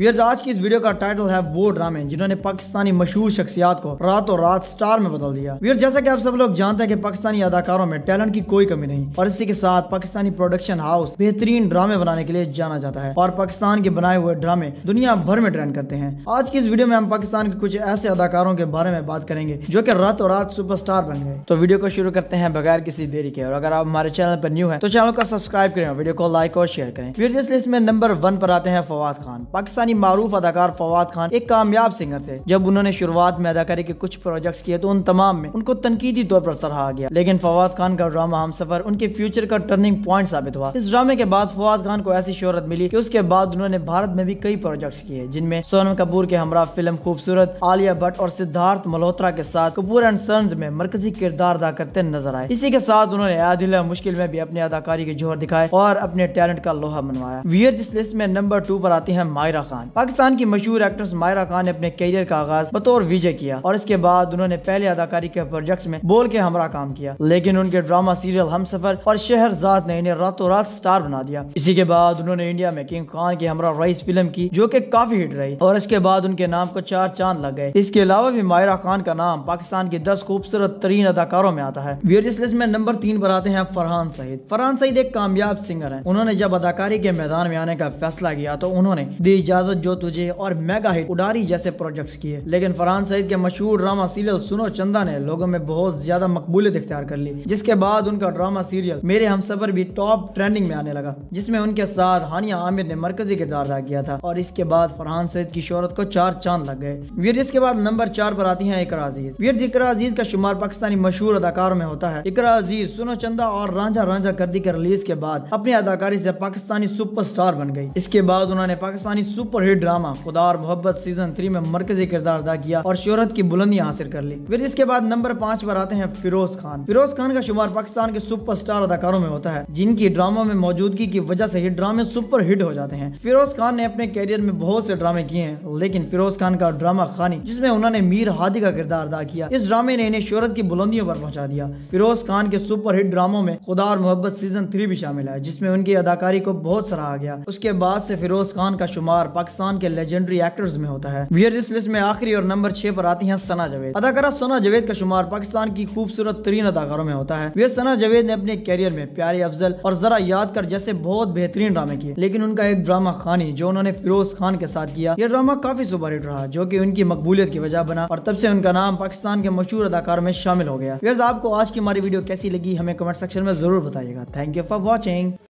वीर आज की इस वीडियो का टाइटल है वो ड्रामे जिन्होंने पाकिस्तानी मशहूर शख्सियात को रातों रात स्टार में बदल दिया वीर जैसा कि आप सब लोग जानते हैं कि पाकिस्तानी अदाकारों में टैलेंट की कोई कमी नहीं और इसी के साथ पाकिस्तानी प्रोडक्शन हाउस बेहतरीन ड्रामे बनाने के लिए जाना जाता है और पाकिस्तान के बनाए हुए ड्रामे दुनिया भर में ट्रेंड करते हैं आज की इस वीडियो में हम पाकिस्तान के कुछ ऐसे अदाकारों के बारे में बात करेंगे जो की रातों रात सुपर बन गए तो वीडियो को शुरू करते हैं बगैर किसी देरी के और अगर आप हमारे चैनल पर न्यू है तो चैनल को सब्सक्राइब करें वीडियो को लाइक और शेयर करें वीर जिस लिस्ट में नंबर वन पर आते हैं फवाद खान पाकिस्तान पाकिस्तानी मरूफ अदाकार फवाद खान एक कामयाब सिंगर थे जब उन्होंने शुरुआत में अदाकारी के कुछ प्रोजेक्ट किए तो उन तमाम में उनको तनकीदी तौर पर सराहा गया लेकिन फवाद खान का ड्रामा हम सफर उनके फ्यूचर का टर्निंग पॉइंट साबित हुआ इस ड्रामे के बाद फवाद खान को ऐसी शोहरत मिली की उसके बाद उन्होंने भारत में भी कई प्रोजेक्ट किए जिनमें सोनम कपूर के हमरा फिल्म खूबसूरत आलिया भट्ट और सिद्धार्थ मल्होत्रा के साथ कपूर एंड सन्स में मरकजी किरदार अदा करते नजर आए इसी के साथ उन्होंने आदिला मुश्किल में भी अपने अदाकारी के जोहर दिखाए और अपने टैलेंट का लोहा मनवाया वियर जिस लिस्ट में नंबर टू पर आती है मायरा खान खान पाकिस्तान की मशहूर एक्ट्रेस मायरा खान ने अपने करियर का आगाज बतौर विजय किया और इसके बाद उन्होंने पहले अदाकारी के प्रोजेक्ट में बोल के हमारा काम किया लेकिन उनके ड्रामा सीरियल हम सफर और शहरजाद ने इन्हें रातों रात स्टार बना दिया इसी के बाद उन्होंने इंडिया में किंग खान की हमारा राइस फिल्म की जो की काफी हिट रही और इसके बाद उनके नाम को चार चांद लग गए इसके अलावा भी मायरा खान का नाम पाकिस्तान के दस खूबसूरत तरीन अदाकारों में आता है वियर्स लिस्ट में नंबर तीन पर आते हैं फरहान सईद फरहान सईद एक कामयाब सिंगर है उन्होंने जब अदाकारी के मैदान में आने का फैसला किया तो उन्होंने दी इजाजत इजाजत जो तुझे और मेगा हिट उडारी जैसे प्रोजेक्ट्स किए लेकिन फरहान सईद के मशहूर ड्रामा सीरियल सुनो चंदा ने लोगों में बहुत ज्यादा मकबूलियत इख्तियार कर ली जिसके बाद उनका ड्रामा सीरियल मेरे हम सफर भी टॉप ट्रेंडिंग में आने लगा जिसमे उनके साथ हानिया आमिर ने मरकजी किरदार अदा किया था और इसके बाद फरहान सईद की शोहरत को चार चांद लग गए वीर इसके बाद नंबर चार पर आती है इकर अजीज वीर इकरा अजीज का शुमार पाकिस्तानी मशहूर अदाकारों में होता है इकर अजीज सुनो चंदा और रांझा रांझा कर्दी के रिलीज के बाद अपनी अदाकारी से पाकिस्तानी सुपरस्टार बन गई इसके बाद उन्होंने Pakistani super super hit drama Khuddar मोहब्बत सीजन थ्री में मरकजी किरदार अदा किया और शोहरत की बुलंदी हासिल कर ली फिर इसके बाद नंबर पाँच पर आते हैं फिरोज खान फिरोज खान का शुमार पाकिस्तान के सुपर स्टार अदाकारों में होता है जिनकी ड्रामा में मौजूदगी की वजह से ही ड्रामे सुपर हिट हो जाते हैं फिरोज खान ने अपने कैरियर में बहुत से ड्रामे किए हैं लेकिन फिरोज खान का ड्रामा खानी जिसमे उन्होंने मीर हादी का किरदार अदा किया इस ड्रामे ने इन्हें शोहरत की बुलंदियों पर पहुंचा दिया फिरोज खान के सुपर हिट ड्रामों में खुदा और मोहब्बत सीजन थ्री भी शामिल है जिसमें उनकी अदाकारी को बहुत सराहा गया उसके बाद से फिरोज खान का शुमार पाकिस्तान के लेजेंडरी एक्टर्स में होता है इस लिस्ट में आखिरी और नंबर छह पर आती है सना जवेद अदाकारा सना जवेद का शुमार पाकिस्तान की खूबसूरत तरीन अदाकारों में होता है वीर सना जवेद ने अपने कैरियर में प्यारे अफजल और जरा याद कर जैसे बहुत बेहतरीन ड्रामे किए लेकिन उनका एक ड्रामा खानी जो उन्होंने फिरोज खान के साथ किया यह ड्रामा काफी सुपरहिट रहा जो की उनकी मकबूलियत की वजह बना और तब से उनका नाम पाकिस्तान के मशहूर अदाकार में शामिल हो गया वीर आपको आज की हमारी वीडियो कैसी लगी हमें कमेंट सेक्शन में जरूर बताइएगा थैंक यू फॉर वॉचिंग